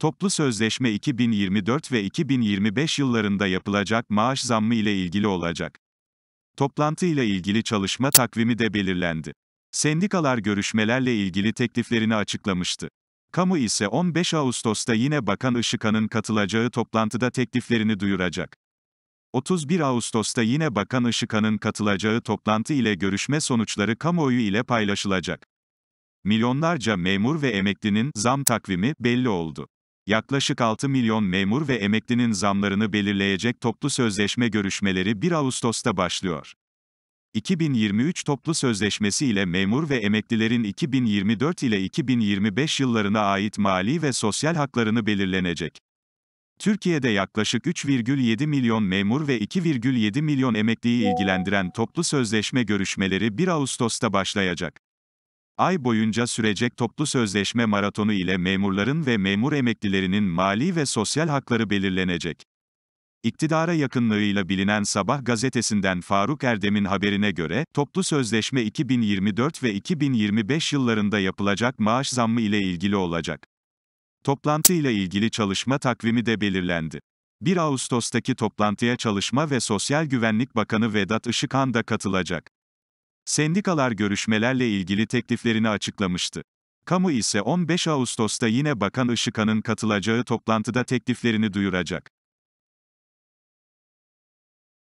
Toplu sözleşme 2024 ve 2025 yıllarında yapılacak maaş zammı ile ilgili olacak. Toplantı ile ilgili çalışma takvimi de belirlendi. Sendikalar görüşmelerle ilgili tekliflerini açıklamıştı. Kamu ise 15 Ağustos'ta yine Bakan Işıkan'ın katılacağı toplantıda tekliflerini duyuracak. 31 Ağustos'ta yine Bakan Işıkan'ın katılacağı toplantı ile görüşme sonuçları kamuoyu ile paylaşılacak. Milyonlarca memur ve emeklinin zam takvimi belli oldu yaklaşık 6 milyon memur ve emeklinin zamlarını belirleyecek toplu sözleşme görüşmeleri 1 Ağustos'ta başlıyor. 2023 toplu sözleşmesi ile memur ve emeklilerin 2024 ile 2025 yıllarına ait mali ve sosyal haklarını belirlenecek. Türkiye'de yaklaşık 3,7 milyon memur ve 2,7 milyon emekliyi ilgilendiren toplu sözleşme görüşmeleri 1 Ağustos'ta başlayacak ay boyunca sürecek toplu sözleşme maratonu ile memurların ve memur emeklilerinin mali ve sosyal hakları belirlenecek. İktidara yakınlığıyla bilinen Sabah gazetesinden Faruk Erdem'in haberine göre, toplu sözleşme 2024 ve 2025 yıllarında yapılacak maaş zammı ile ilgili olacak. Toplantı ile ilgili çalışma takvimi de belirlendi. 1 Ağustos'taki toplantıya Çalışma ve Sosyal Güvenlik Bakanı Vedat Işıkhan da katılacak. Sendikalar görüşmelerle ilgili tekliflerini açıklamıştı. Kamu ise 15 Ağustos'ta yine Bakan Işıkan'ın katılacağı toplantıda tekliflerini duyuracak.